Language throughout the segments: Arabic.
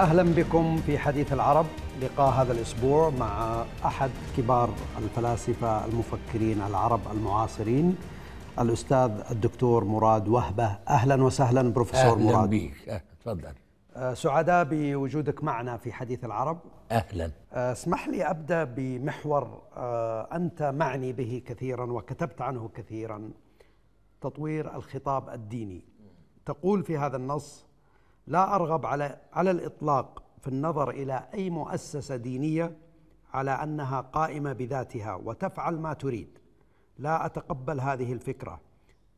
أهلا بكم في حديث العرب لقاء هذا الأسبوع مع أحد كبار الفلاسفة المفكرين العرب المعاصرين الأستاذ الدكتور مراد وهبة أهلا وسهلا بروفيسور أهلاً مراد بيك أه، تفضل أه، سعداء بوجودك معنا في حديث العرب أهلا أه، اسمح لي أبدأ بمحور أنت معني به كثيرا وكتبت عنه كثيرا تطوير الخطاب الديني تقول في هذا النص لا ارغب على على الاطلاق في النظر الى اي مؤسسه دينيه على انها قائمه بذاتها وتفعل ما تريد لا اتقبل هذه الفكره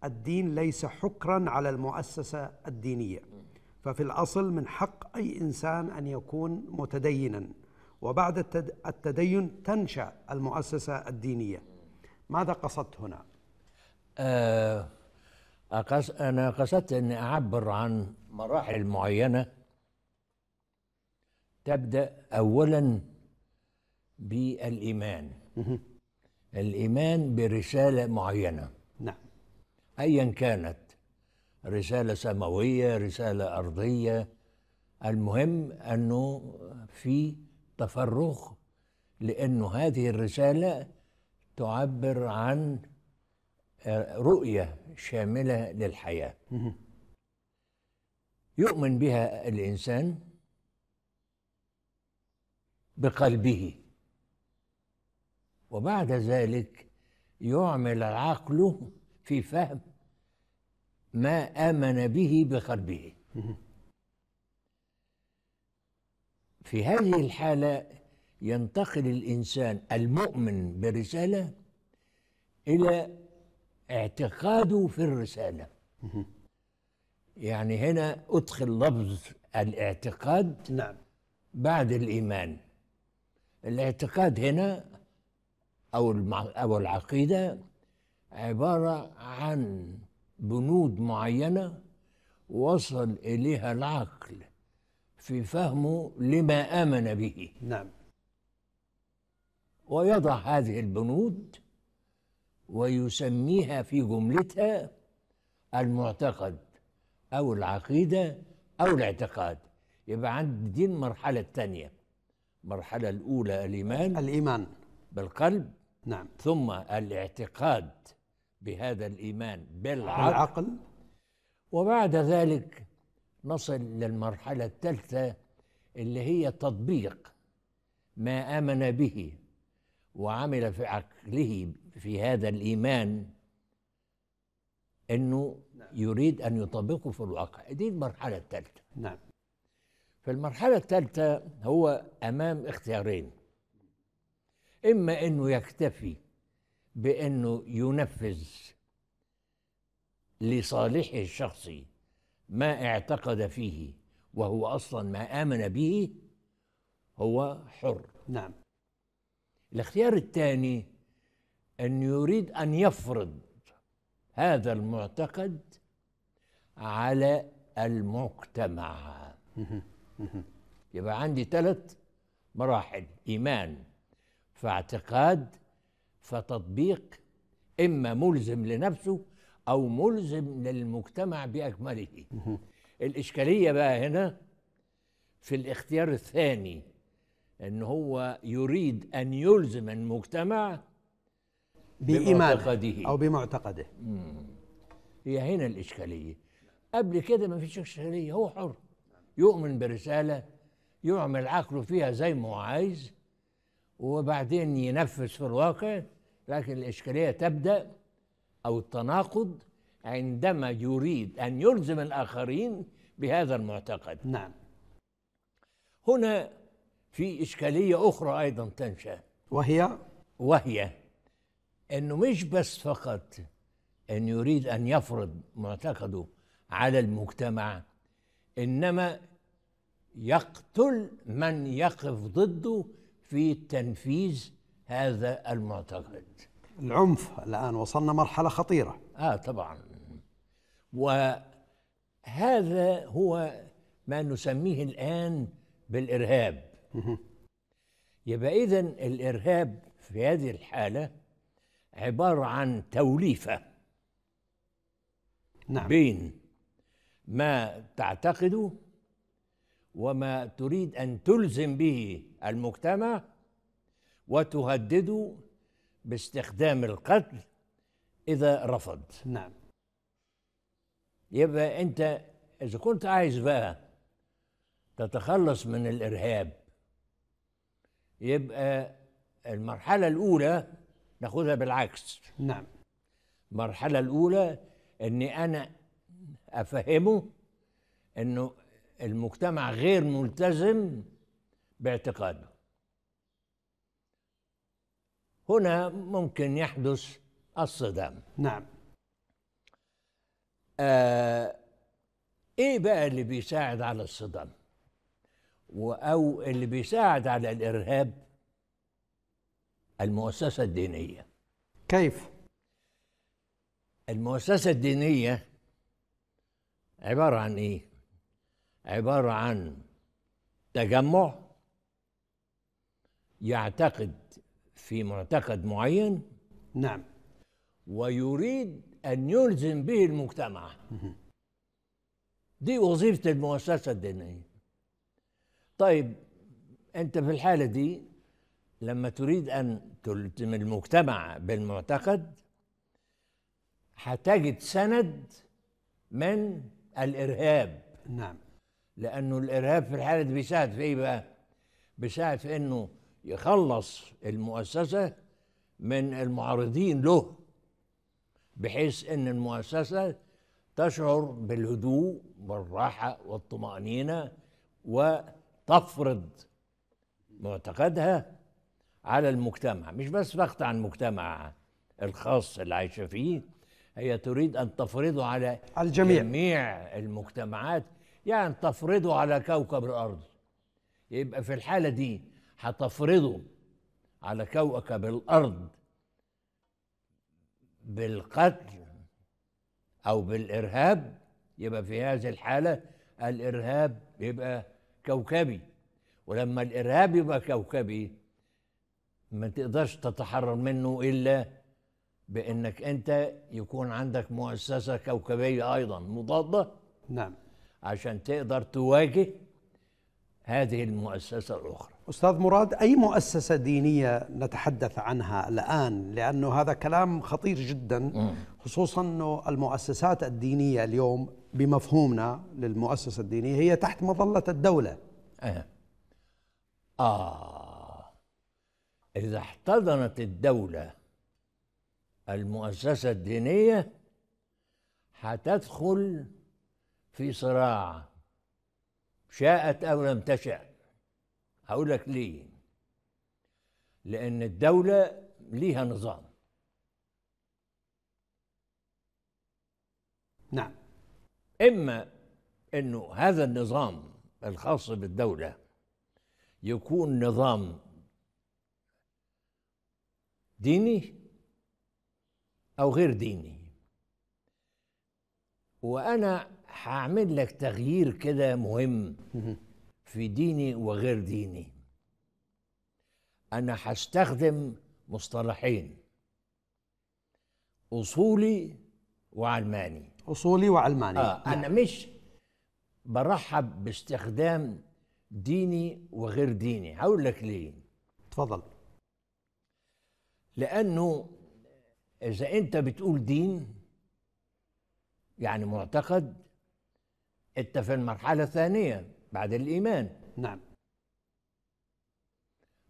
الدين ليس حكرا على المؤسسه الدينيه ففي الاصل من حق اي انسان ان يكون متدينا وبعد التدين تنشا المؤسسه الدينيه ماذا قصدت هنا أه أنا قصدت أني أعبر عن مراحل معينه تبدا اولا بالايمان الايمان برساله معينه نعم ايا كانت رساله سماويه رساله ارضيه المهم انه في تفرغ لانه هذه الرساله تعبر عن آه، رؤيه شامله للحياه يؤمن بها الانسان بقلبه وبعد ذلك يعمل عقله في فهم ما امن به بقلبه في هذه الحاله ينتقل الانسان المؤمن برساله الى اعتقاده في الرساله يعني هنا أدخل لفظ الاعتقاد نعم بعد الإيمان الاعتقاد هنا أو أو العقيدة عبارة عن بنود معينة وصل إليها العقل في فهمه لما آمن به نعم ويضع هذه البنود ويسميها في جملتها المعتقد او العقيده او الاعتقاد يبقى عند دي المرحله الثانيه المرحله الاولى الايمان الايمان بالقلب نعم ثم الاعتقاد بهذا الايمان بالعقل العقل. وبعد ذلك نصل للمرحله الثالثه اللي هي تطبيق ما امن به وعمل في عقله في هذا الايمان انه نعم. يريد ان يطبقه في الواقع دي المرحله الثالثه نعم في المرحله الثالثه هو امام اختيارين اما انه يكتفي بانه ينفذ لصالحه الشخصي ما اعتقد فيه وهو اصلا ما امن به هو حر نعم الاختيار الثاني ان يريد ان يفرض هذا المعتقد على المجتمع يبقى عندي ثلاث مراحل إيمان فاعتقاد فتطبيق إما ملزم لنفسه أو ملزم للمجتمع بأكمله الإشكالية بقى هنا في الاختيار الثاني ان هو يريد ان يلزم المجتمع بإيمانه بمعتقده أو بمعتقده مم. هي هنا الإشكالية قبل كده ما فيش إشكالية هو حر يؤمن برسالة يعمل عقله فيها زي ما هو عايز وبعدين ينفذ في الواقع لكن الإشكالية تبدأ أو التناقض عندما يريد أن يلزم الآخرين بهذا المعتقد نعم هنا في إشكالية أخرى أيضا تنشأ وهي وهي انه مش بس فقط ان يريد ان يفرض معتقده على المجتمع انما يقتل من يقف ضده في تنفيذ هذا المعتقد العنف الان وصلنا مرحله خطيره اه طبعا وهذا هو ما نسميه الان بالارهاب يبقى اذا الارهاب في هذه الحاله عبارة عن توليفة نعم. بين ما تعتقده وما تريد أن تلزم به المجتمع وتهدده باستخدام القتل إذا رفض نعم يبقى أنت إذا كنت عايز بقى تتخلص من الإرهاب يبقى المرحلة الأولى ناخدها بالعكس نعم المرحله الاولى اني انا افهمه انه المجتمع غير ملتزم باعتقاده هنا ممكن يحدث الصدام نعم آه ايه بقى اللي بيساعد على الصدام او اللي بيساعد على الارهاب المؤسسة الدينية كيف؟ المؤسسة الدينية عبارة عن إيه؟ عبارة عن تجمع يعتقد في معتقد معين نعم ويريد أن يلزم به المجتمع دي وظيفة المؤسسة الدينية طيب أنت في الحالة دي لما تريد أن تلتم المجتمع بالمعتقد هتجد سند من الإرهاب نعم لأنه الإرهاب في الحالة دي بيساعد في إيه بقى؟ بيساعد في إنه يخلص المؤسسة من المعارضين له بحيث إن المؤسسة تشعر بالهدوء والراحة والطمأنينة وتفرض معتقدها على المجتمع مش بس ضغط على المجتمع الخاص اللي عايشه فيه هي تريد ان تفرضه على الجميع جميع المجتمعات يعني تفرضه على كوكب الارض يبقى في الحاله دي هتفرضه على كوكب الارض بالقتل او بالارهاب يبقى في هذه الحاله الارهاب يبقى كوكبي ولما الارهاب يبقى كوكبي ما تقدرش تتحرر منه الا بانك انت يكون عندك مؤسسه كوكبيه ايضا مضاده نعم عشان تقدر تواجه هذه المؤسسه الاخرى استاذ مراد اي مؤسسه دينيه نتحدث عنها الان لانه هذا كلام خطير جدا خصوصا انه المؤسسات الدينيه اليوم بمفهومنا للمؤسسه الدينيه هي تحت مظله الدوله اه, آه. إذا احتضنت الدولة المؤسسة الدينية هتدخل في صراع شاءت أو لم تشأ هقول لك ليه لأن الدولة ليها نظام نعم إما أنه هذا النظام الخاص بالدولة يكون نظام ديني أو غير ديني وأنا هعمل لك تغيير كده مهم في ديني وغير ديني أنا هستخدم مصطلحين أصولي وعلماني أصولي وعلماني آه أنا نعم. مش برحب باستخدام ديني وغير ديني هقول لك ليه تفضل لأنه إذا أنت بتقول دين يعني معتقد أنت في المرحلة الثانية بعد الإيمان نعم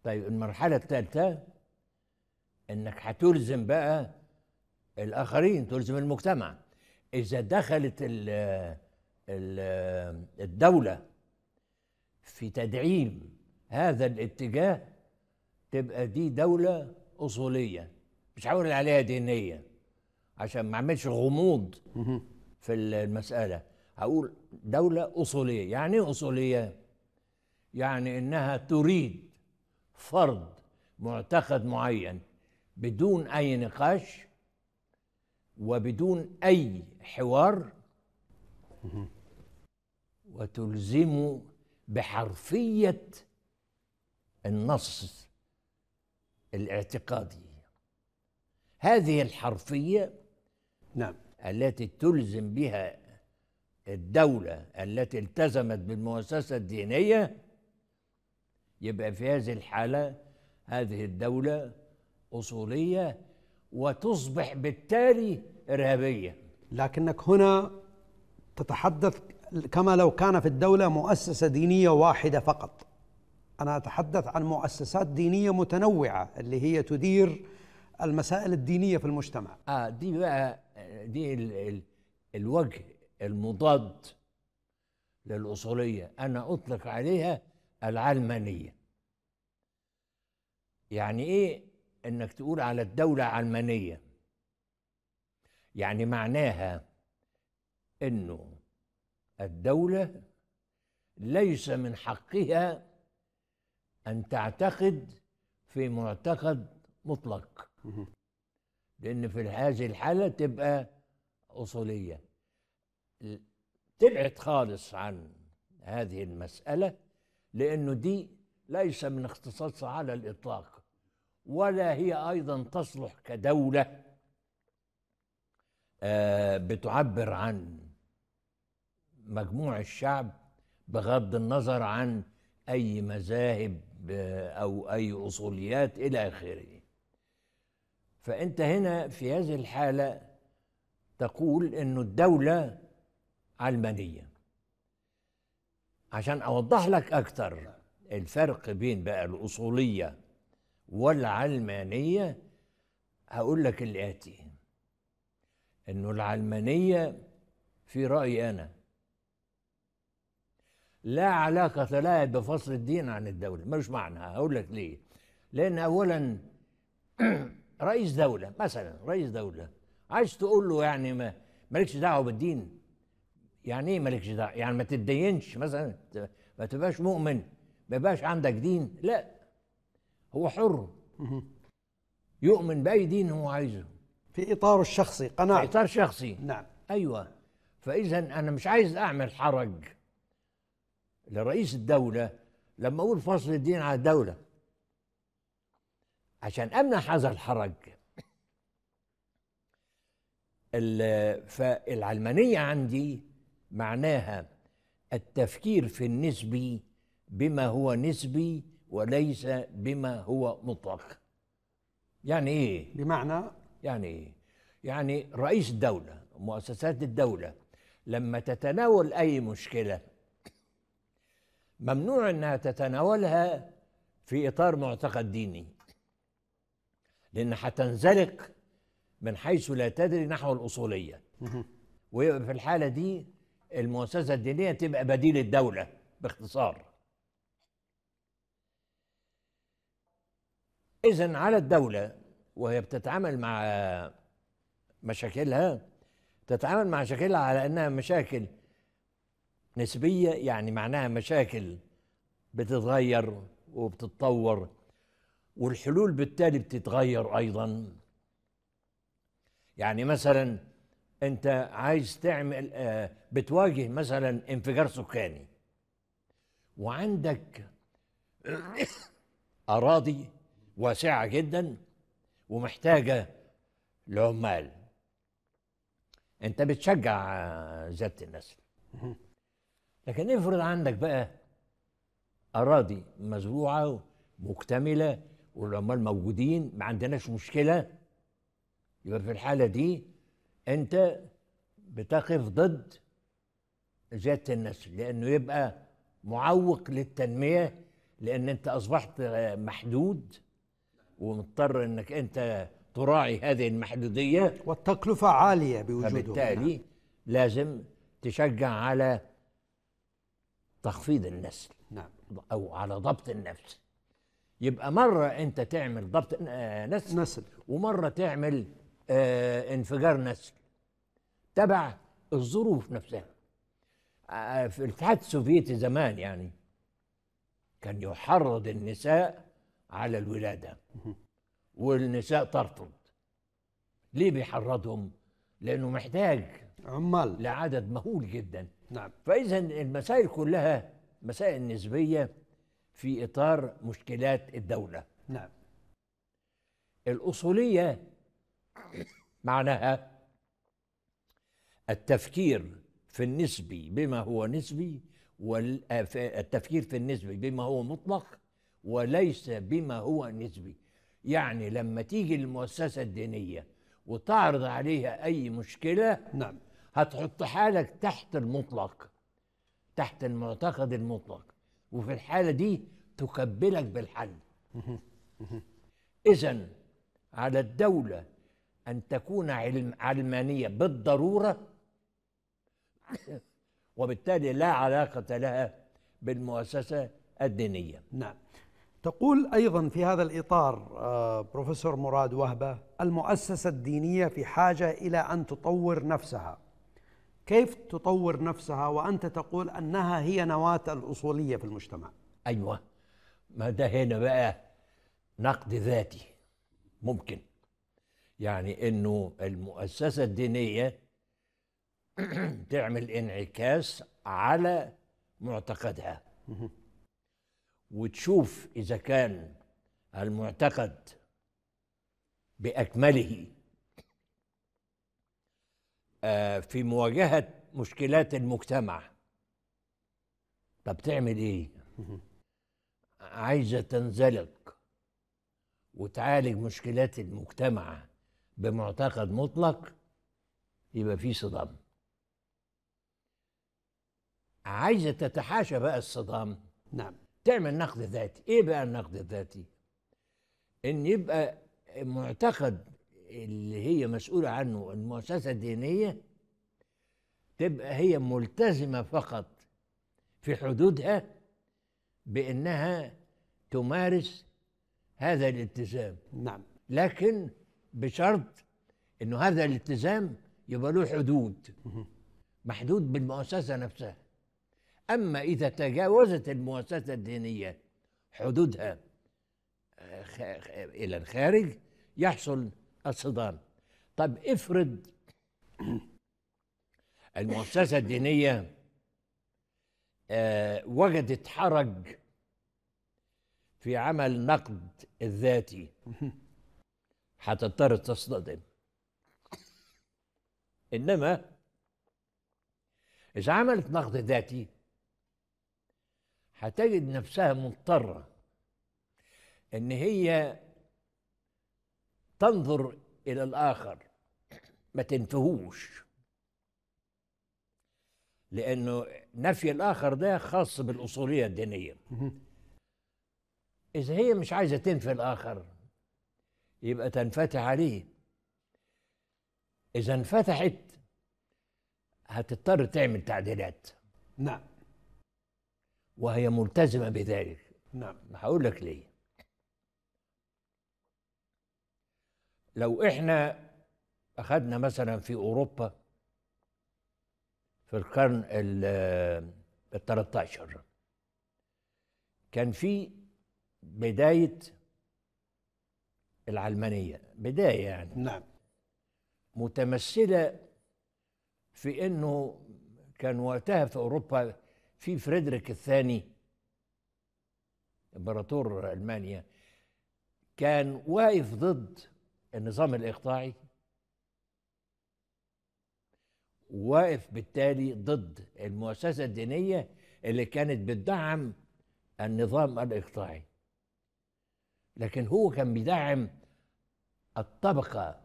طيب المرحلة الثالثة إنك هتلزم بقى الآخرين تلزم المجتمع إذا دخلت ال ال الدولة في تدعيم هذا الاتجاه تبقى دي دولة اصوليه مش هقول عليها دينيه عشان ما اعملش غموض في المساله هقول دوله اصوليه يعني ايه اصوليه يعني انها تريد فرض معتقد معين بدون اي نقاش وبدون اي حوار وتلزمه بحرفيه النص الاعتقادية هذه الحرفية نعم التي تلزم بها الدولة التي التزمت بالمؤسسة الدينية يبقى في هذه الحالة هذه الدولة أصولية وتصبح بالتالي إرهابية لكنك هنا تتحدث كما لو كان في الدولة مؤسسة دينية واحدة فقط أنا أتحدث عن مؤسسات دينية متنوعة اللي هي تدير المسائل الدينية في المجتمع آه دي بقى دي الـ الـ الوجه المضاد للأصولية أنا أطلق عليها العلمانية يعني إيه إنك تقول على الدولة علمانية يعني معناها إنه الدولة ليس من حقها ان تعتقد في معتقد مطلق لان في هذه الحاله تبقى اصوليه تبعد خالص عن هذه المساله لانه دي ليس من اختصاصها على الاطلاق ولا هي ايضا تصلح كدوله آه، بتعبر عن مجموع الشعب بغض النظر عن اي مذاهب أو أي أصوليات إلى آخره فأنت هنا في هذه الحالة تقول أن الدولة علمانية عشان أوضح لك أكتر الفرق بين بقى الأصولية والعلمانية هقول لك الآتي أنه العلمانية في رأيي أنا لا علاقة لها بفصل الدين عن الدولة ملوش معنى هقول لك ليه لأن أولا رئيس دولة مثلا رئيس دولة عايز تقول له يعني ما مالكش دعوة بالدين يعني ايه مالكش دعوة يعني ما تتدينش مثلا ما تبقاش مؤمن ما يبقاش عندك دين لا هو حر يؤمن بأي دين هو عايزه في إطاره الشخصي قناعة في إطار شخصي نعم أيوه فإذا أنا مش عايز أعمل حرج لرئيس الدولة لما أقول فصل الدين على الدولة عشان أمنح هذا الحرج فالعلمانية عندي معناها التفكير في النسبي بما هو نسبي وليس بما هو مطلق يعني ايه بمعنى يعني ايه يعني رئيس الدولة مؤسسات الدولة لما تتناول أي مشكلة ممنوع انها تتناولها في اطار معتقد ديني لان هتنزلق من حيث لا تدري نحو الاصوليه ويبقى في الحاله دي المؤسسه الدينيه تبقى بديل الدوله باختصار اذا على الدوله وهي بتتعامل مع مشاكلها تتعامل مع مشاكلها على انها مشاكل نسبيه يعني معناها مشاكل بتتغير وبتتطور والحلول بالتالي بتتغير ايضا يعني مثلا انت عايز تعمل آه، بتواجه مثلا انفجار سكاني وعندك اراضي واسعه جدا ومحتاجه لعمال انت بتشجع زيادة النسل لكن افرض عندك بقى اراضي مزروعه مكتمله والعمال موجودين ما عندناش مشكله يبقى في الحاله دي انت بتقف ضد زياده النسل لانه يبقى معوق للتنميه لان انت اصبحت محدود ومضطر انك انت تراعي هذه المحدوديه والتكلفه عاليه بوجودهم فبالتالي لازم تشجع على تخفيض النسل نعم او على ضبط النفس يبقى مره انت تعمل ضبط آه، نسل نسل ومره تعمل آه انفجار نسل تبع الظروف نفسها آه في الاتحاد السوفيتي زمان يعني كان يحرض النساء على الولاده والنساء ترفض ليه بيحرضهم لانه محتاج عمال لعدد مهول جدا نعم فاذا المسائل كلها مسائل نسبيه في اطار مشكلات الدوله نعم الاصوليه معناها التفكير في النسبي بما هو نسبي والتفكير في النسبي بما هو مطلق وليس بما هو نسبي يعني لما تيجي المؤسسه الدينيه وتعرض عليها اي مشكله نعم هتحط حالك تحت المطلق تحت المعتقد المطلق وفي الحالة دي تكبلك بالحل إذا على الدولة أن تكون علم علمانية بالضرورة وبالتالي لا علاقة لها بالمؤسسة الدينية نعم تقول أيضا في هذا الإطار آه، بروفيسور مراد وهبة المؤسسة الدينية في حاجة إلى أن تطور نفسها كيف تطور نفسها وانت تقول انها هي نواه الاصوليه في المجتمع ايوه ما ده هنا بقى نقد ذاتي ممكن يعني انه المؤسسه الدينيه تعمل انعكاس على معتقدها وتشوف اذا كان المعتقد باكمله آه، في مواجهه مشكلات المجتمع طب تعمل ايه عايزه تنزلق وتعالج مشكلات المجتمع بمعتقد مطلق يبقى في صدام عايزه تتحاشى بقى الصدام نعم تعمل نقد ذاتي ايه بقى النقد الذاتي ان يبقى معتقد اللي هي مسؤولة عنه المؤسسة الدينية تبقى هي ملتزمة فقط في حدودها بأنها تمارس هذا الالتزام نعم لكن بشرط انه هذا الالتزام يبقى له حدود محدود بالمؤسسه نفسها اما اذا تجاوزت المؤسسه الدينيه حدودها آه، الى الخارج يحصل الصدام طب افرض المؤسسة الدينية آه، وجدت حرج في عمل نقد الذاتي هتضطر تصطدم انما اذا عملت نقد ذاتي هتجد نفسها مضطره ان هي تنظر الى الاخر ما تنفيهوش لانه نفي الاخر ده خاص بالاصوليه الدينيه اذا هي مش عايزه تنفي الاخر يبقى تنفتح عليه اذا انفتحت هتضطر تعمل تعديلات نعم وهي ملتزمه بذلك نعم هقول لك ليه لو احنا اخذنا مثلا في اوروبا في القرن ال 13 آه، كان في بدايه العلمانيه بدايه يعني نعم متمثله في انه كان وقتها في اوروبا في فريدريك الثاني امبراطور المانيا كان واقف ضد النظام الاقطاعي واقف بالتالي ضد المؤسسه الدينيه اللي كانت بتدعم النظام الاقطاعي لكن هو كان بيدعم الطبقه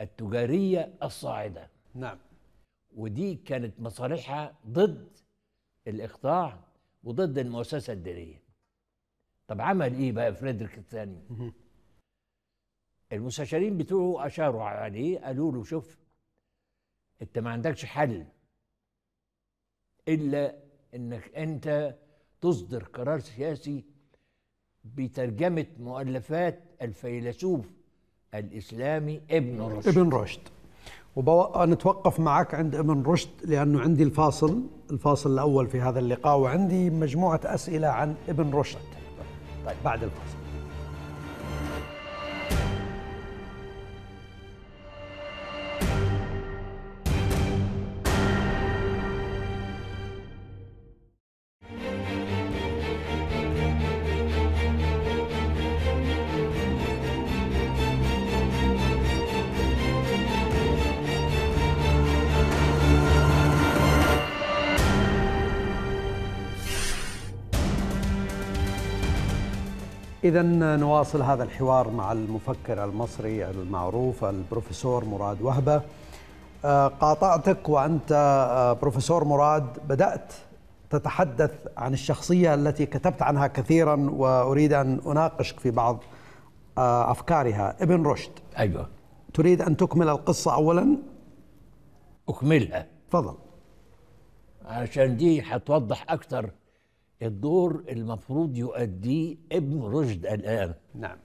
التجاريه الصاعده نعم ودي كانت مصالحها ضد الاقطاع وضد المؤسسه الدينيه طب عمل ايه بقى فريدريك الثاني المستشارين بتوعه اشاروا عليه قالوا له شوف انت ما عندكش حل الا انك انت تصدر قرار سياسي بترجمه مؤلفات الفيلسوف الاسلامي ابن رشد ابن رشد ونتوقف معك عند ابن رشد لانه عندي الفاصل الفاصل الاول في هذا اللقاء وعندي مجموعه اسئله عن ابن رشد طيب بعد الفاصل إذا نواصل هذا الحوار مع المفكر المصري المعروف البروفيسور مراد وهبة آه، قاطعتك وأنت آه، بروفيسور مراد بدأت تتحدث عن الشخصية التي كتبت عنها كثيرا وأريد أن أناقشك في بعض آه، أفكارها ابن رشد أيوة تريد أن تكمل القصة أولا أكملها تفضل عشان دي حتوضح أكثر الدور المفروض يؤديه ابن رشد الآن نعم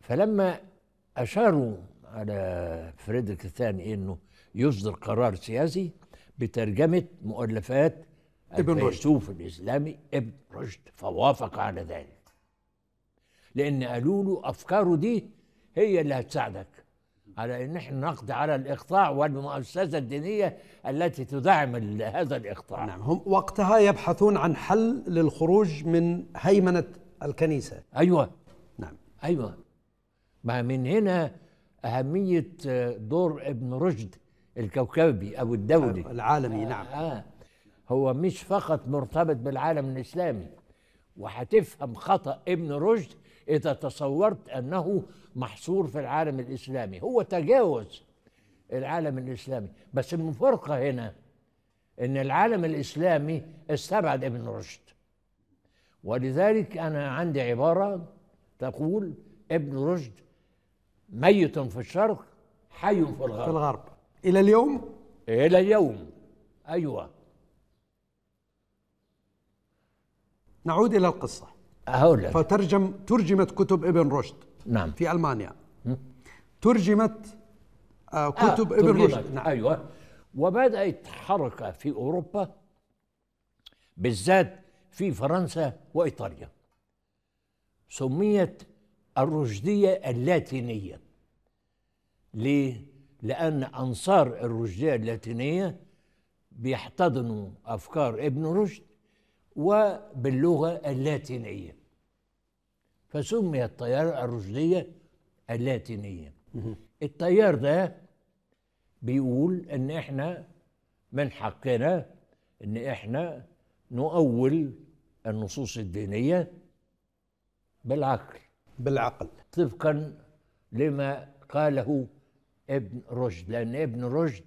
فلما أشاروا على فريدريك الثاني أنه يصدر قرار سياسي بترجمة مؤلفات ابن رشد الإسلامي ابن رشد فوافق على ذلك لأن قالوا له أفكاره دي هي اللي هتساعدك على ان احنا نقضي على الاقطاع والمؤسسه الدينيه التي تدعم هذا الاقطاع نعم هم وقتها يبحثون عن حل للخروج من هيمنه الكنيسه ايوه نعم ايوه ما من هنا اهميه آه، دور ابن رشد الكوكبي او الدولي آه، العالمي آه نعم آه هو مش فقط مرتبط بالعالم الاسلامي وهتفهم خطا ابن رشد إذا تصورت أنه محصور في العالم الإسلامي هو تجاوز العالم الإسلامي بس المفارقة هنا أن العالم الإسلامي استبعد ابن رشد ولذلك أنا عندي عبارة تقول ابن رشد ميت في الشرق حي في الغرب في الغرب إلى اليوم إلى اليوم أيوه نعود إلى القصة هقول لك فترجم ترجمت كتب ابن رشد نعم في المانيا ترجمت آه، كتب آه ابن رشد نعم. ايوه وبدات حركه في اوروبا بالذات في فرنسا وايطاليا سميت الرشديه اللاتينيه ليه؟ لان انصار الرشديه اللاتينيه بيحتضنوا افكار ابن رشد وباللغة اللاتينية فسمي التيار الرشدية اللاتينية التيار ده بيقول ان احنا من حقنا ان احنا نؤول النصوص الدينية بالعقل بالعقل طبقا لما قاله ابن رشد لأن ابن رشد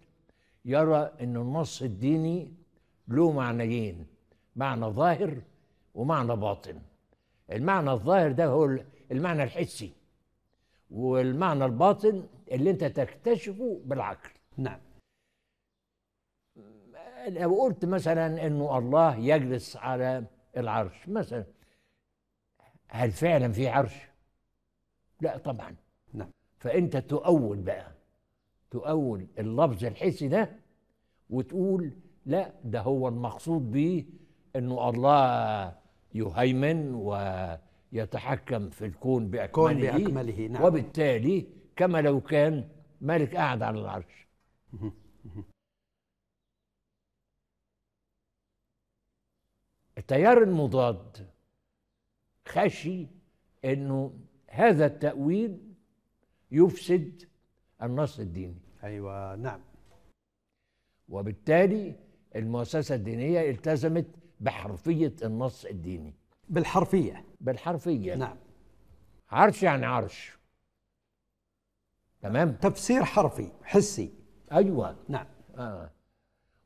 يرى أن النص الديني له معنيين معنى ظاهر ومعنى باطن المعنى الظاهر ده هو المعنى الحسي والمعنى الباطن اللي انت تكتشفه بالعقل نعم لو قلت مثلا انه الله يجلس على العرش مثلا هل فعلا في عرش لا طبعا نعم فانت تؤول بقى تؤول اللفظ الحسي ده وتقول لا ده هو المقصود به انه الله يهيمن ويتحكم في الكون بأكمله, بأكمله نعم. وبالتالي كما لو كان ملك قاعد على العرش التيار المضاد خشي انه هذا التأويل يفسد النص الديني ايوه نعم وبالتالي المؤسسه الدينيه التزمت بحرفية النص الديني بالحرفية بالحرفية نعم عرش يعني عرش تمام تفسير حرفي حسي أيوة نعم آه.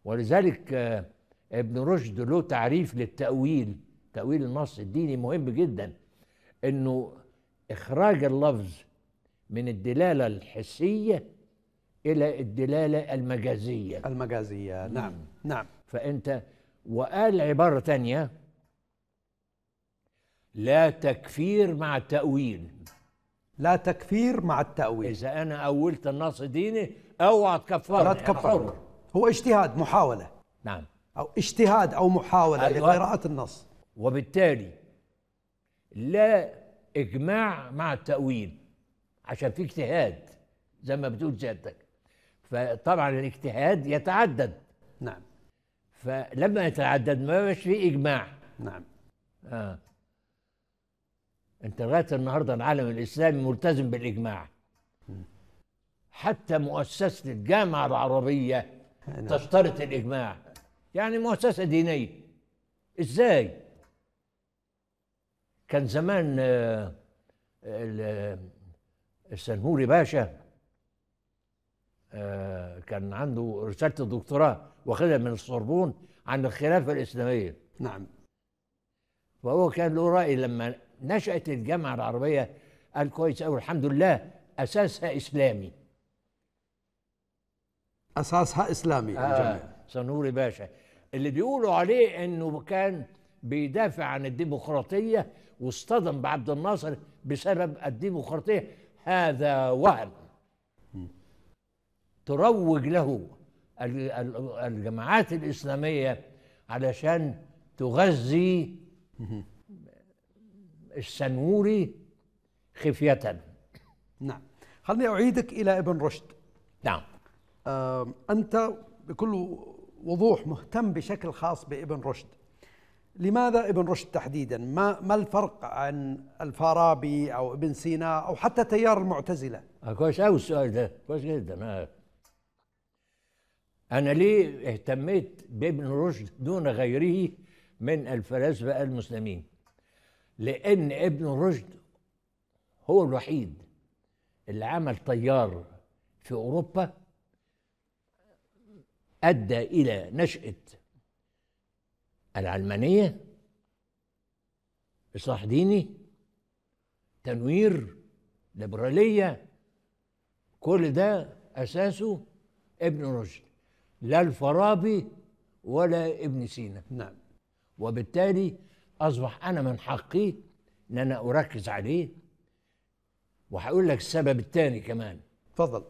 ولذلك آه ابن رشد له تعريف للتأويل تأويل النص الديني مهم جدا انه اخراج اللفظ من الدلالة الحسية إلى الدلالة المجازية المجازية نعم نعم فأنت وقال عبارة تانية لا تكفير مع التأويل لا تكفير مع التأويل إذا أنا أولت النص ديني أوعى تكفرني لا تكفر هو اجتهاد محاولة نعم أو اجتهاد أو محاولة أيوة. لقراءة النص وبالتالي لا إجماع مع التأويل عشان في اجتهاد زي ما بتقول سيادتك فطبعا الاجتهاد يتعدد نعم فلما يتعدد ما مش في اجماع نعم اه انت لغايه النهارده العالم الاسلامي ملتزم بالاجماع حتى مؤسسه الجامعه العربيه نعم. تشترط الاجماع يعني مؤسسه دينيه ازاي كان زمان آه، آه، السنهوري باشا آه، كان عنده رساله الدكتوراه واخدها من الصربون عن الخلافة الإسلامية نعم فهو كان له رأي لما نشأت الجامعة العربية قال كويس قوي الحمد لله أساسها إسلامي أساسها إسلامي آه سنوري باشا اللي بيقولوا عليه إنه كان بيدافع عن الديمقراطية واصطدم بعبد الناصر بسبب الديمقراطية هذا وهم تروج له الجماعات الإسلامية علشان تغذي السنوري خفية نعم خلني أعيدك إلى ابن رشد نعم آه أنت بكل وضوح مهتم بشكل خاص بابن رشد لماذا ابن رشد تحديدا ما ما الفرق عن الفارابي او ابن سينا او حتى تيار المعتزله كويس قوي السؤال ده كويس جدا آه. أنا ليه اهتميت بابن رشد دون غيره من الفلاسفة المسلمين لأن ابن رشد هو الوحيد اللي عمل طيار في أوروبا أدى إلى نشأة العلمانية إصلاح ديني تنوير ليبرالية كل ده أساسه ابن رشد لا الفارابي ولا ابن سينا نعم وبالتالي اصبح انا من حقي ان انا اركز عليه وهقول لك السبب الثاني كمان تفضل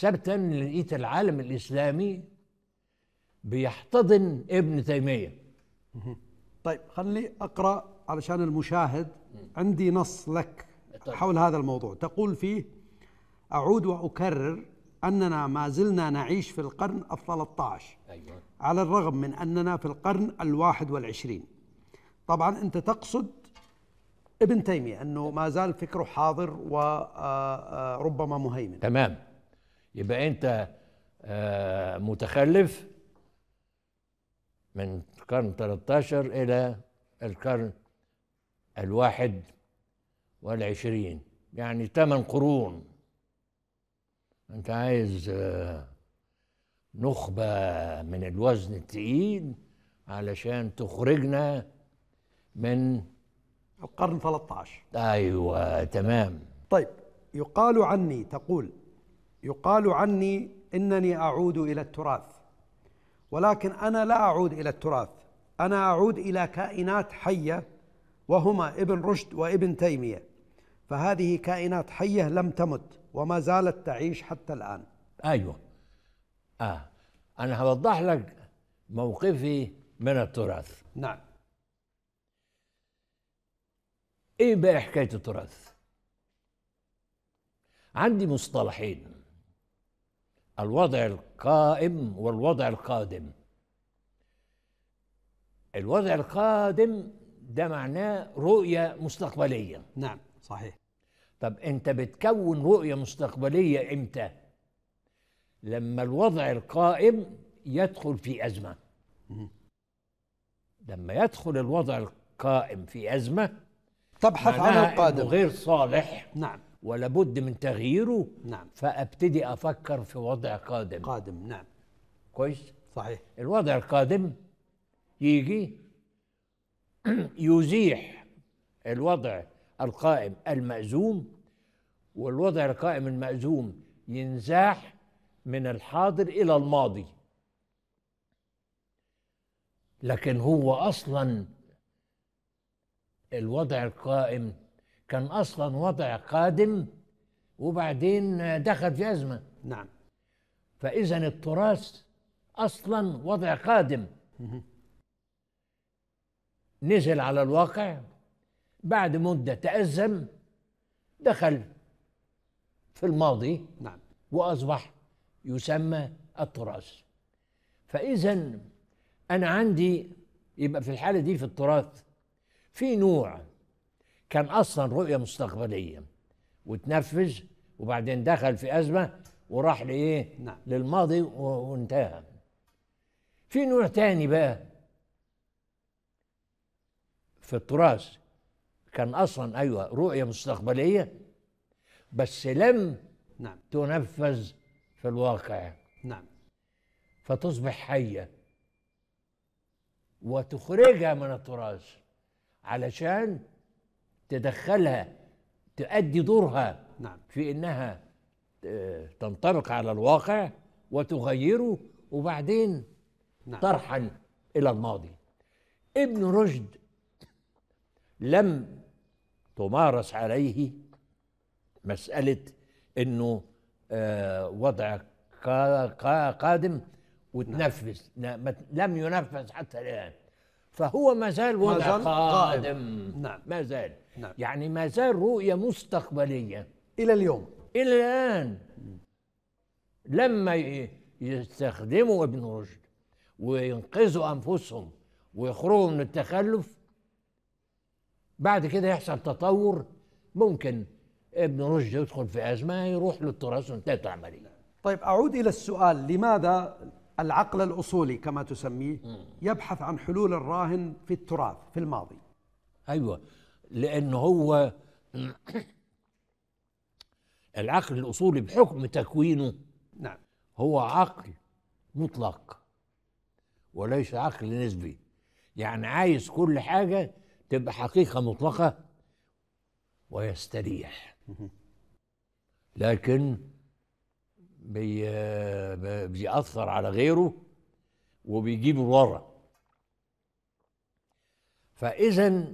ثابتا لقيت العالم الاسلامي بيحتضن ابن تيميه طيب خليني اقرا علشان المشاهد عندي نص لك طيب. حول هذا الموضوع تقول فيه اعود واكرر أننا ما زلنا نعيش في القرن الثلاثة عشر أيوة. على الرغم من أننا في القرن الواحد والعشرين طبعا أنت تقصد ابن تيمية أنه ما زال فكره حاضر وربما آه، آه، مهيمن تمام يبقى أنت آه، متخلف من القرن 13 إلى القرن الواحد والعشرين يعني ثمان قرون انت عايز آه، نخبة من الوزن التقيل علشان تخرجنا من القرن 13 ايوه تمام طيب يقال عني تقول يقال عني انني اعود الى التراث ولكن انا لا اعود الى التراث انا اعود الى كائنات حيه وهما ابن رشد وابن تيميه فهذه كائنات حيه لم تمت وما زالت تعيش حتى الآن أيوة آه أنا هوضح لك موقفي من التراث نعم إيه بقى حكاية التراث عندي مصطلحين الوضع القائم والوضع القادم الوضع القادم ده معناه رؤية مستقبلية نعم صحيح طب انت بتكون رؤيه مستقبليه امتى لما الوضع القائم يدخل في ازمه لما يدخل الوضع القائم في ازمه تبحث عن القادم غير صالح نعم ولا بد من تغييره نعم فابتدي افكر في وضع قادم قادم نعم كويس صحيح الوضع القادم يجي يزيح الوضع القائم المأزوم والوضع القائم المأزوم ينزاح من الحاضر إلى الماضي لكن هو أصلا الوضع القائم كان أصلا وضع قادم وبعدين دخل في أزمة نعم فإذا التراث أصلا وضع قادم نزل على الواقع بعد مدة تأزم دخل في الماضي نعم وأصبح يسمى التراث فإذا أنا عندي يبقى في الحالة دي في التراث في نوع كان أصلا رؤية مستقبلية وتنفذ وبعدين دخل في أزمة وراح لإيه؟ نعم. للماضي وانتهى في نوع تاني بقى في التراث كان اصلا ايوه رؤيه مستقبليه بس لم نعم. تنفذ في الواقع نعم فتصبح حيه وتخرجها من التراث علشان تدخلها تؤدي دورها نعم. في انها آه، تنطبق على الواقع وتغيره وبعدين نعم. ترحل الى الماضي ابن رشد لم تمارس عليه مسألة أنه آه، وضع قادم وتنفذ نعم. لم ينفذ حتى الآن فهو ما زال وضع ما قادم. نعم. ما زال نعم. يعني ما زال رؤية مستقبلية إلى اليوم إلى الآن لما يستخدموا ابن رشد وينقذوا أنفسهم ويخرجوا من التخلف بعد كده يحصل تطور ممكن ابن رشد يدخل في ازمه يروح للتراث وانتهت العمليه. طيب اعود الى السؤال لماذا العقل الاصولي كما تسميه يبحث عن حلول الراهن في التراث في الماضي؟ ايوه لان هو العقل الاصولي بحكم تكوينه نعم هو عقل مطلق وليس عقل نسبي يعني عايز كل حاجه تبقى حقيقه مطلقه ويستريح لكن بي بيأثر على غيره وبيجيبه ورا فإذا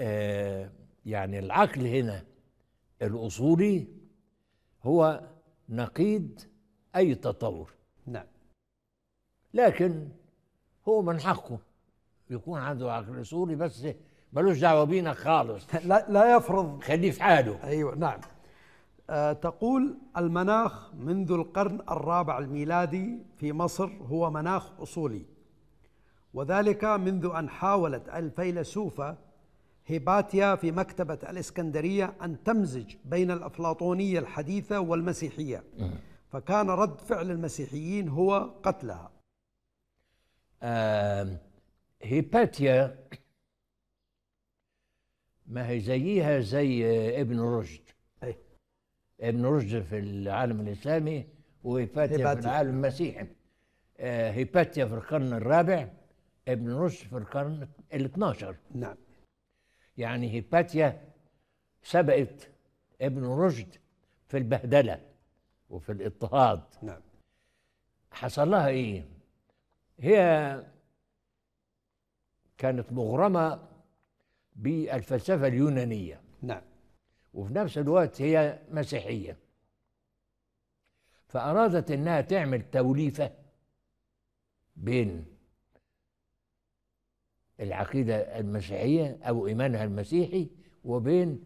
آه يعني العقل هنا الأصولي هو نقيض أي تطور نعم لكن هو من حقه يكون عنده عقل سوري بس ملوش دعوه بينا خالص لا, لا يفرض خليه في حاله ايوه نعم أه تقول المناخ منذ القرن الرابع الميلادي في مصر هو مناخ اصولي وذلك منذ ان حاولت الفيلسوفه هيباتيا في مكتبه الاسكندريه ان تمزج بين الافلاطونيه الحديثه والمسيحيه فكان رد فعل المسيحيين هو قتلها آه هيباتيا ما هي زيها زي ابن رشد أي. ابن رشد في العالم الاسلامي وهيباتيا في العالم المسيحي آه، هيباتيا في القرن الرابع ابن رشد في القرن ال 12 نعم يعني هيباتيا سبقت ابن رشد في البهدله وفي الاضطهاد نعم حصل لها ايه؟ هي كانت مغرمة بالفلسفة اليونانية نعم وفي نفس الوقت هي مسيحية فأرادت أنها تعمل توليفة بين العقيدة المسيحية أو إيمانها المسيحي وبين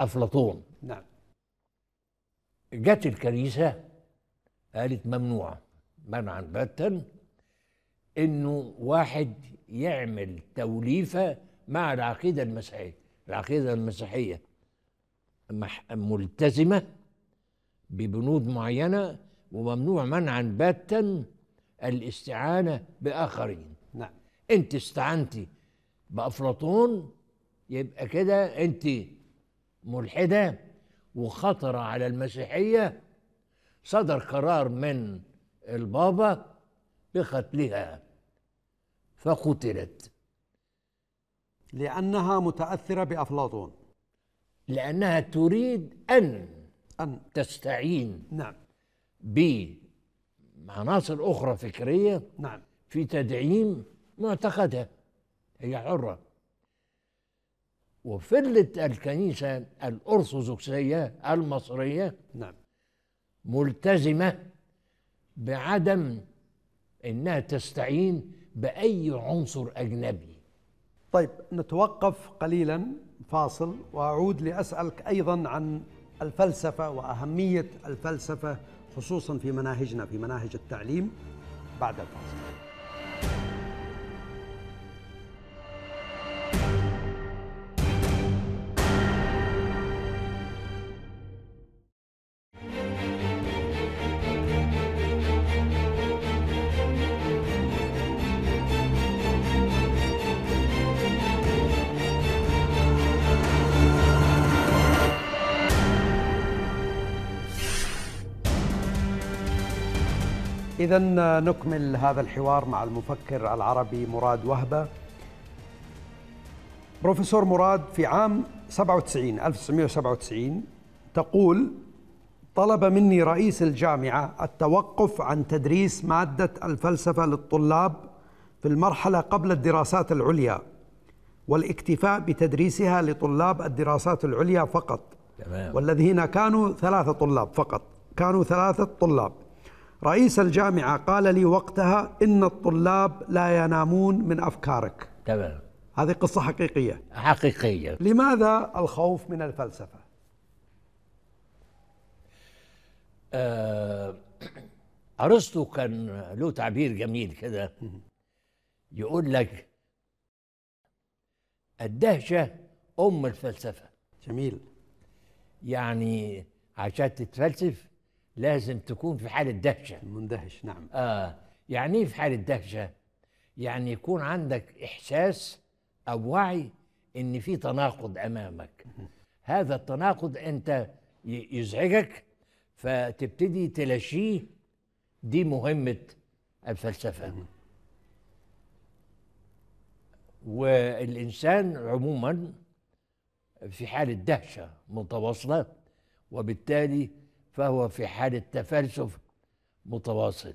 أفلاطون نعم جت الكنيسة قالت ممنوعة منعا باتا إنه واحد يعمل توليفة مع العقيدة المسيحية العقيدة المسيحية ملتزمة ببنود معينة وممنوع منعا باتا الاستعانة بآخرين نعم أنت استعنتي بأفلاطون يبقى كده أنت ملحدة وخطرة على المسيحية صدر قرار من البابا بقتلها فقتلت لأنها متأثرة بأفلاطون لأنها تريد أن أن تستعين نعم بعناصر أخرى فكرية نعم في تدعيم معتقدها هي حرة وفلت الكنيسة الأرثوذكسية المصرية نعم ملتزمة بعدم انها تستعين باي عنصر اجنبي طيب نتوقف قليلا فاصل واعود لاسالك ايضا عن الفلسفه واهميه الفلسفه خصوصا في مناهجنا في مناهج التعليم بعد الفاصل إذا نكمل هذا الحوار مع المفكر العربي مراد وهبة بروفيسور مراد في عام 97 1997 تقول طلب مني رئيس الجامعة التوقف عن تدريس مادة الفلسفة للطلاب في المرحلة قبل الدراسات العليا والاكتفاء بتدريسها لطلاب الدراسات العليا فقط تمام. والذين كانوا ثلاثة طلاب فقط كانوا ثلاثة طلاب رئيس الجامعة قال لي وقتها إن الطلاب لا ينامون من أفكارك تمام هذه قصة حقيقية حقيقية لماذا الخوف من الفلسفة؟ آه أرسطو كان له تعبير جميل كده يقول لك الدهشة أم الفلسفة جميل يعني عشان تتفلسف لازم تكون في حالة دهشة مندهش نعم آه يعني إيه في حالة دهشة؟ يعني يكون عندك إحساس أو وعي إن في تناقض أمامك هذا التناقض أنت يزعجك فتبتدي تلاشيه دي مهمة الفلسفة والإنسان عموما في حالة دهشة متواصلة وبالتالي فهو في حالة تفلسف متواصل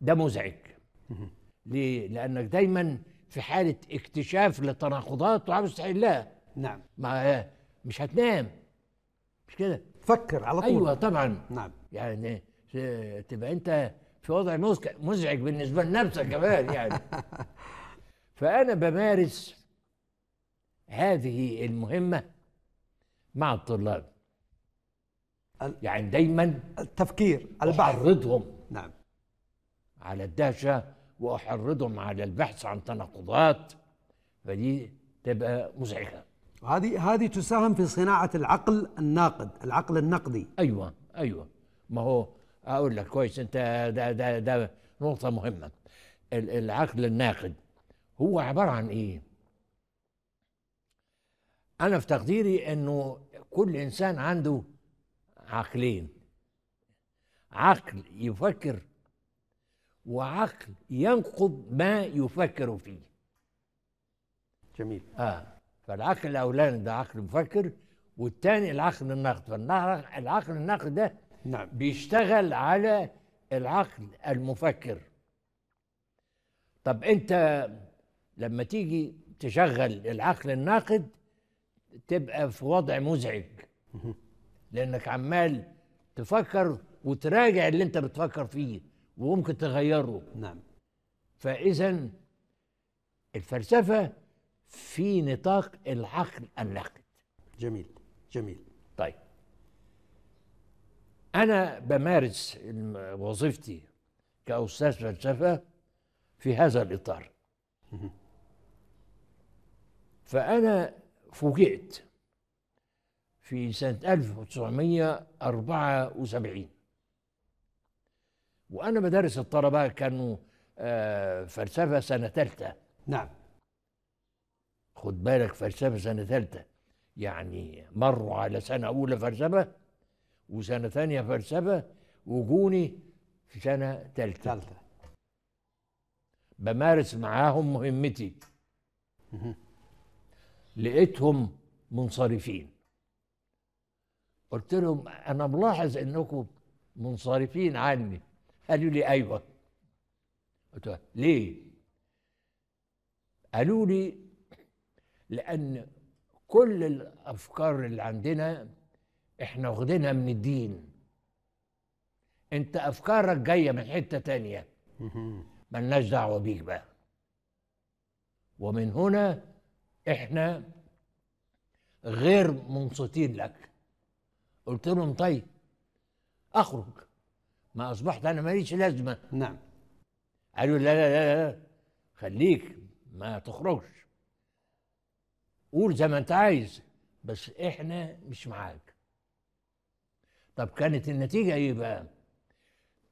ده مزعج ليه؟ لأنك دايما في حالة اكتشاف لتناقضات وعاوز تحلها نعم مع مش هتنام مش كده فكر على طول ايوه طبعا نعم يعني تبقى انت في وضع مزعج بالنسبه لنفسك كمان يعني فانا بمارس هذه المهمه مع الطلاب يعني دايما التفكير البحث احرضهم نعم على الدهشه واحرضهم على البحث عن تناقضات فدي تبقى مزعجه وهذه هذه تساهم في صناعه العقل الناقد العقل النقدي ايوه ايوه ما هو اقول لك كويس انت ده ده ده نقطه مهمه العقل الناقد هو عباره عن ايه انا في تقديري انه كل انسان عنده عقلين عقل يفكر وعقل ينقض ما يفكر فيه جميل اه فالعقل الاولاني ده عقل مفكر والثاني العقل النقد فالعقل النقد ده نعم. بيشتغل على العقل المفكر طب انت لما تيجي تشغل العقل الناقد تبقى في وضع مزعج لانك عمال تفكر وتراجع اللي انت بتفكر فيه وممكن تغيره نعم فاذا الفلسفه في نطاق العقل الناقد جميل جميل طيب انا بمارس وظيفتي كاستاذ فلسفه في هذا الاطار فانا فوجئت في سنة 1974 وأنا بدرس الطلبة كانوا آه، فلسفة سنة ثالثة نعم خد بالك فلسفة سنة ثالثة يعني مروا على سنة أولى فلسفة وسنة ثانية فلسفة وجوني في سنة ثالثة ثالثة بمارس معاهم مهمتي لقيتهم منصرفين قلت لهم انا ملاحظ انكم منصرفين عني قالوا لي ايوه قلت ليه قالوا لي لان كل الافكار اللي عندنا احنا واخدينها من الدين انت افكارك جايه من حته تانية ملناش دعوه بيك بقى ومن هنا احنا غير منصتين لك قلت لهم طيب اخرج ما اصبحت انا ماليش لازمه نعم قالوا لا لا لا لا خليك ما تخرجش قول زي ما انت عايز بس احنا مش معاك طب كانت النتيجه ايه بقى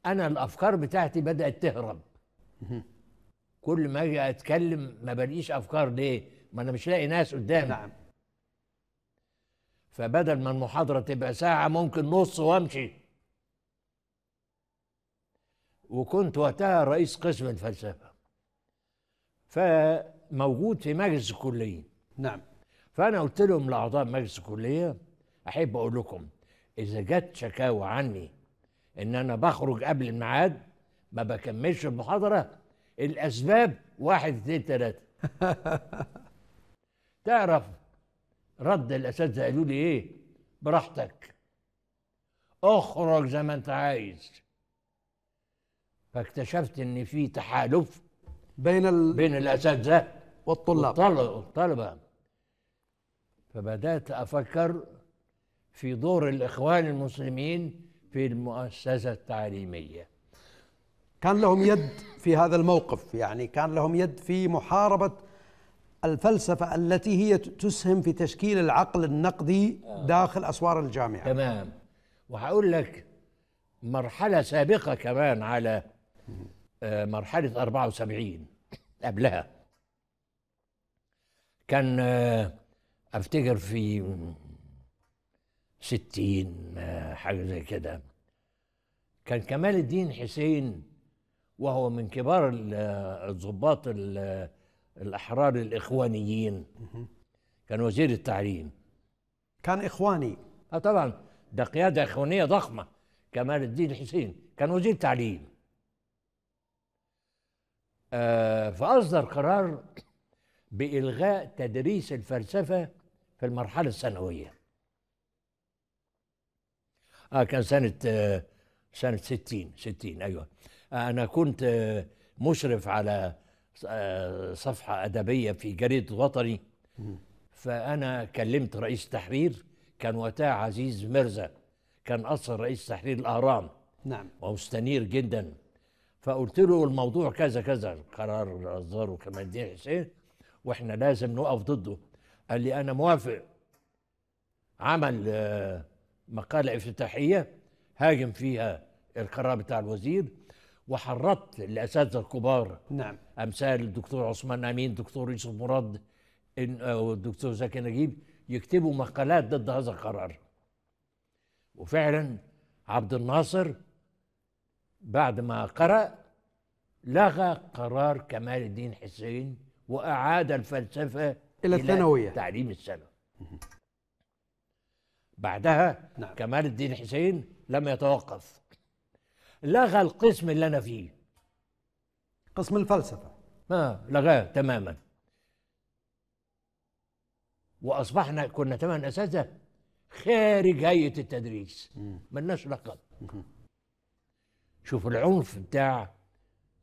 انا الافكار بتاعتي بدات تهرب كل ما اجي اتكلم ما بلاقيش افكار ليه ما انا مش لاقي ناس قدامي نعم فبدل ما المحاضرة تبقى ساعة ممكن نص وامشي وكنت وقتها رئيس قسم الفلسفة فموجود في مجلس الكلية نعم فأنا قلت لهم لأعضاء مجلس الكلية أحب أقول لكم إذا جت شكاوى عني إن أنا بخرج قبل الميعاد ما بكملش المحاضرة الأسباب واحد اتنين تلاتة تعرف رد الاساتذه قالوا لي ايه براحتك اخرج زي ما انت عايز فاكتشفت ان في تحالف بين ال... بين الاساتذه والطلاب والطلبه فبدات افكر في دور الاخوان المسلمين في المؤسسه التعليميه كان لهم يد في هذا الموقف يعني كان لهم يد في محاربه الفلسفة التي هي تسهم في تشكيل العقل النقدي آه. داخل أسوار الجامعة تمام وهقول لك مرحلة سابقة كمان على آه، مرحلة 74 قبلها كان آه، افتكر في 60 آه، حاجة زي كده كان كمال الدين حسين وهو من كبار الضباط الأحرار الإخوانيين كان وزير التعليم كان إخواني آه طبعا ده قيادة إخوانية ضخمة كمال الدين الحسين كان وزير تعليم آه فأصدر قرار بإلغاء تدريس الفلسفة في المرحلة الثانوية آه كان سنة آه سنة 60 60 أيوه آه أنا كنت آه مشرف على آه، صفحه ادبيه في جريده وطني فانا كلمت رئيس التحرير كان وقتها عزيز مرزا كان اصلا رئيس تحرير الاهرام نعم ومستنير جدا فقلت له الموضوع كذا كذا قرار الأزهر كمال الدين حسين واحنا لازم نقف ضده قال لي انا موافق عمل آه، مقاله افتتاحيه هاجم فيها القرار بتاع الوزير وحرضت الاساتذه الكبار نعم امثال الدكتور عثمان امين الدكتور يوسف مراد والدكتور زكي نجيب يكتبوا مقالات ضد هذا القرار وفعلا عبد الناصر بعد ما قرأ لغى قرار كمال الدين حسين وأعاد الفلسفة إلى الثانوية تعليم الثانوي بعدها نعم. كمال الدين حسين لم يتوقف لغى القسم اللي انا فيه قسم الفلسفه اه لغاه تماما واصبحنا كنا ثمان اساتذه خارج هيئه التدريس ملناش لقب شوف العنف بتاع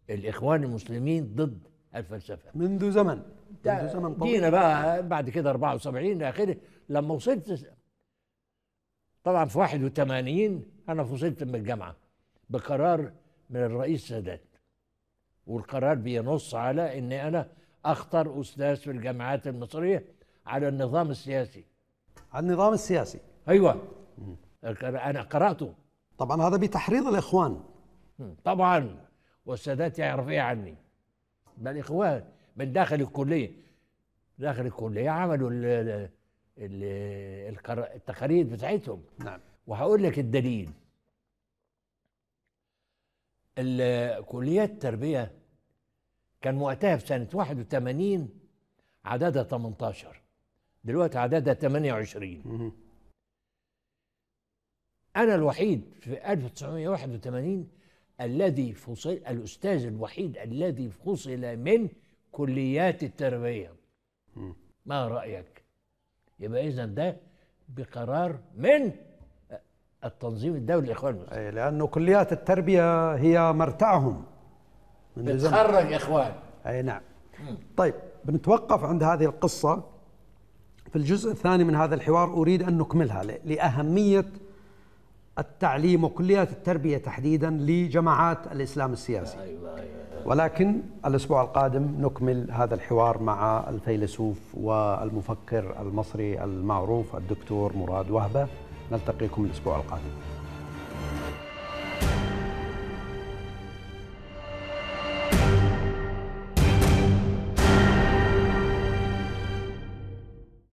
الاخوان المسلمين ضد الفلسفه منذ زمن منذ زمن طويل جينا بقى بعد كده 74 الى اخره لما وصلت طبعا في 81 انا فصلت من الجامعه بقرار من الرئيس سادات والقرار بينص على ان انا اختار استاذ في الجامعات المصريه على النظام السياسي على النظام السياسي ايوه انا قراته طبعا هذا بتحريض الاخوان طبعا والسادات يعرف ايه عني بل الاخوان من داخل الكليه داخل الكليه عملوا ال ال التقارير بتاعتهم نعم وهقول لك الدليل كليات التربية كان وقتها في سنة 81 عددها 18 دلوقتي عددها 28 أنا الوحيد في 1981 الذي فصل الأستاذ الوحيد الذي فصل من كليات التربية ما رأيك؟ يبقى إذا ده بقرار من التنظيم الدولي للاخوان المسلمين لانه كليات التربيه هي مرتعهم من بتخرج اخوان اي نعم م. طيب بنتوقف عند هذه القصه في الجزء الثاني من هذا الحوار اريد ان نكملها لاهميه التعليم وكليات التربيه تحديدا لجماعات الاسلام السياسي أيوة، أيوة، أيوة. ولكن الاسبوع القادم نكمل هذا الحوار مع الفيلسوف والمفكر المصري المعروف الدكتور مراد وهبه نلتقيكم الأسبوع القادم